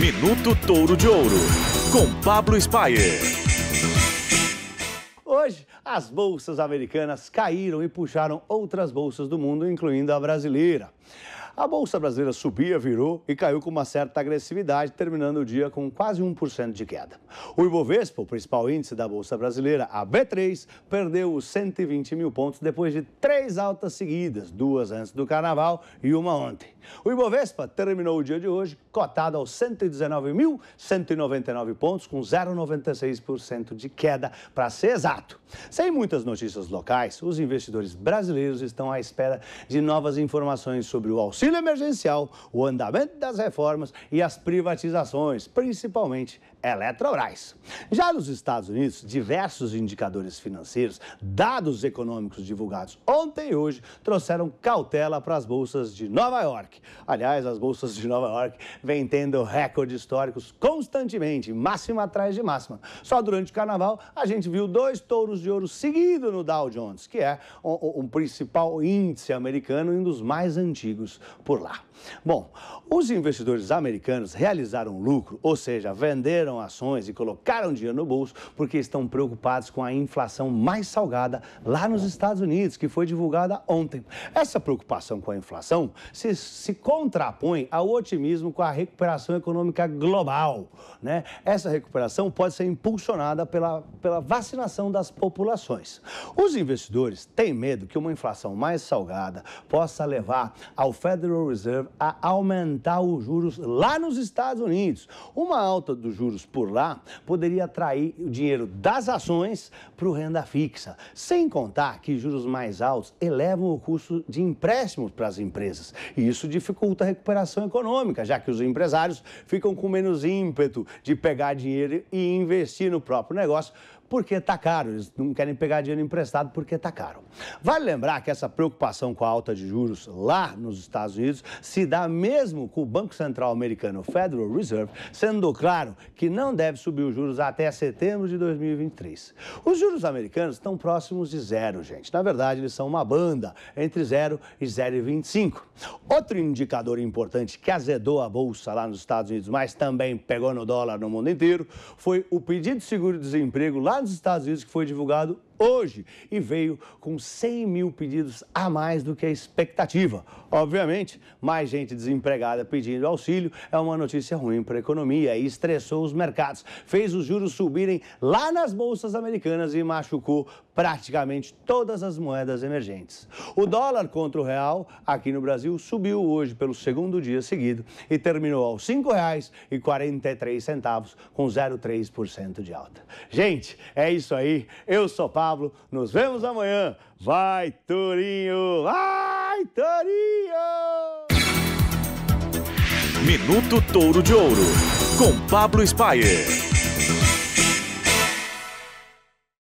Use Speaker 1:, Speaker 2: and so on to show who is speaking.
Speaker 1: Minuto Touro de Ouro, com Pablo Spayer. Hoje, as bolsas americanas caíram e puxaram outras bolsas do mundo, incluindo a brasileira. A Bolsa Brasileira subia, virou e caiu com uma certa agressividade, terminando o dia com quase 1% de queda. O Ibovespa, o principal índice da Bolsa Brasileira, a B3, perdeu os 120 mil pontos depois de três altas seguidas, duas antes do Carnaval e uma ontem. O Ibovespa terminou o dia de hoje cotado aos 119.199 pontos, com 0,96% de queda, para ser exato. Sem muitas notícias locais, os investidores brasileiros estão à espera de novas informações sobre o auxílio auxílio emergencial, o andamento das reformas e as privatizações, principalmente Eletrobras. Já nos Estados Unidos, diversos indicadores financeiros, dados econômicos divulgados ontem e hoje trouxeram cautela para as bolsas de Nova York. Aliás, as bolsas de Nova York vêm tendo recordes históricos constantemente, máxima atrás de máxima. Só durante o carnaval a gente viu dois touros de ouro seguidos no Dow Jones, que é o, principal índice americano e um dos mais antigos por lá. Bom, os investidores americanos realizaram lucro, ou seja, venderam ações e colocaram dinheiro no bolso porque estão preocupados com a inflação mais salgada lá nos Estados Unidos, que foi divulgada ontem. Essa preocupação com a inflação se, se contrapõe ao otimismo com a recuperação econômica global. Né? Essa recuperação pode ser impulsionada pela, pela vacinação das populações. Os investidores têm medo que uma inflação mais salgada possa levar ao Fed Federal Reserve a aumentar os juros lá nos Estados Unidos. Uma alta dos juros por lá poderia atrair o dinheiro das ações para o renda fixa, sem contar que juros mais altos elevam o custo de empréstimos para as empresas. E isso dificulta a recuperação econômica, já que os empresários ficam com menos ímpeto de pegar dinheiro e investir no próprio negócio porque está caro. Eles não querem pegar dinheiro emprestado porque está caro. Vale lembrar que essa preocupação com a alta de juros lá nos Estados Unidos se dá mesmo com o Banco Central americano Federal Reserve, sendo claro que não deve subir os juros até setembro de 2023. Os juros americanos estão próximos de zero, gente. Na verdade, eles são uma banda entre 0 e 0,25. Outro indicador importante que azedou a bolsa lá nos Estados Unidos, mas também pegou no dólar no mundo inteiro, foi o pedido de seguro-desemprego lá lá nos Estados Unidos que foi divulgado hoje e veio com 100 mil pedidos a mais do que a expectativa. Obviamente, mais gente desempregada pedindo auxílio é uma notícia ruim para a economia e estressou os mercados, fez os juros subirem lá nas bolsas americanas e machucou praticamente todas as moedas emergentes. O dólar contra o real aqui no Brasil subiu hoje pelo segundo dia seguido e terminou aos R$ 5,43 com 0,3% de alta. Gente, é isso aí. Eu sou Paulo Pablo. Nos vemos amanhã. Vai, Torinho! Vai, Torinho! Minuto Touro de Ouro, com Pablo Spayer.